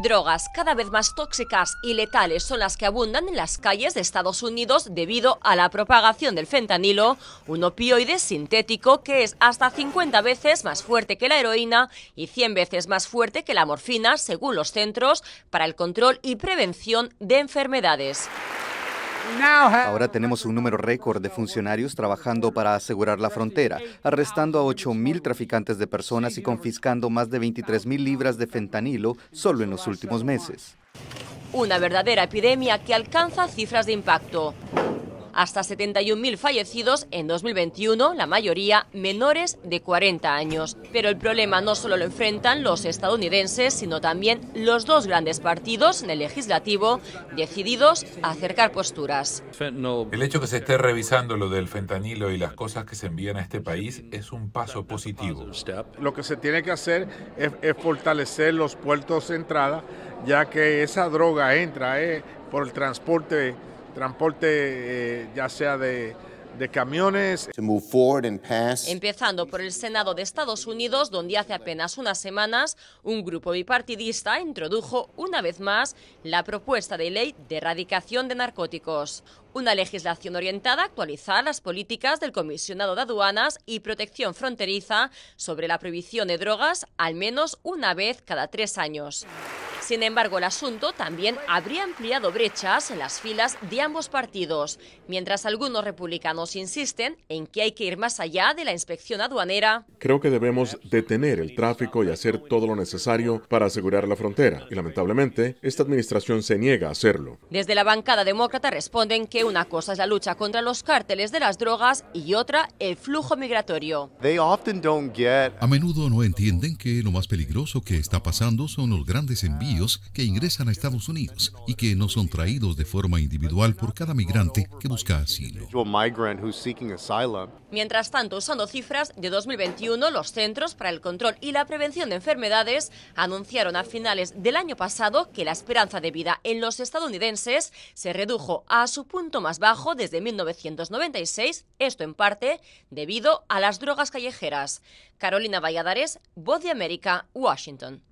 Drogas cada vez más tóxicas y letales son las que abundan en las calles de Estados Unidos debido a la propagación del fentanilo, un opioide sintético que es hasta 50 veces más fuerte que la heroína y 100 veces más fuerte que la morfina, según los Centros para el Control y Prevención de Enfermedades. Ahora tenemos un número récord de funcionarios trabajando para asegurar la frontera, arrestando a 8.000 traficantes de personas y confiscando más de 23.000 libras de fentanilo solo en los últimos meses. Una verdadera epidemia que alcanza cifras de impacto hasta 71.000 fallecidos en 2021, la mayoría menores de 40 años. Pero el problema no solo lo enfrentan los estadounidenses, sino también los dos grandes partidos en el legislativo decididos a acercar posturas. El hecho que se esté revisando lo del fentanilo y las cosas que se envían a este país es un paso positivo. Lo que se tiene que hacer es, fortalecer los puertos de entrada, ya que esa droga entra eh, por el transporte transporte eh, ya sea de, de camiones. Empezando por el Senado de Estados Unidos, donde hace apenas unas semanas un grupo bipartidista introdujo una vez más la propuesta de ley de erradicación de narcóticos, una legislación orientada a actualizar las políticas del comisionado de aduanas y protección fronteriza sobre la prohibición de drogas al menos una vez cada tres años. Sin embargo, el asunto también habría ampliado brechas en las filas de ambos partidos, mientras algunos republicanos insisten en que hay que ir más allá de la inspección aduanera. Creo que debemos detener el tráfico y hacer todo lo necesario para asegurar la frontera, y lamentablemente esta administración se niega a hacerlo. Desde la bancada demócrata responden que una cosa es la lucha contra los cárteles de las drogas y otra el flujo migratorio. A menudo no entienden que lo más peligroso que está pasando son los grandes envíos que ingresan a Estados Unidos y que no son traídos de forma individual por cada migrante que busca asilo. Mientras tanto, usando cifras de 2021, los Centros para el Control y la Prevención de Enfermedades anunciaron a finales del año pasado que la esperanza de vida en los estadounidenses se redujo a su punto más bajo desde 1996, esto en parte debido a las drogas callejeras. Carolina Valladares, Voz de América, Washington.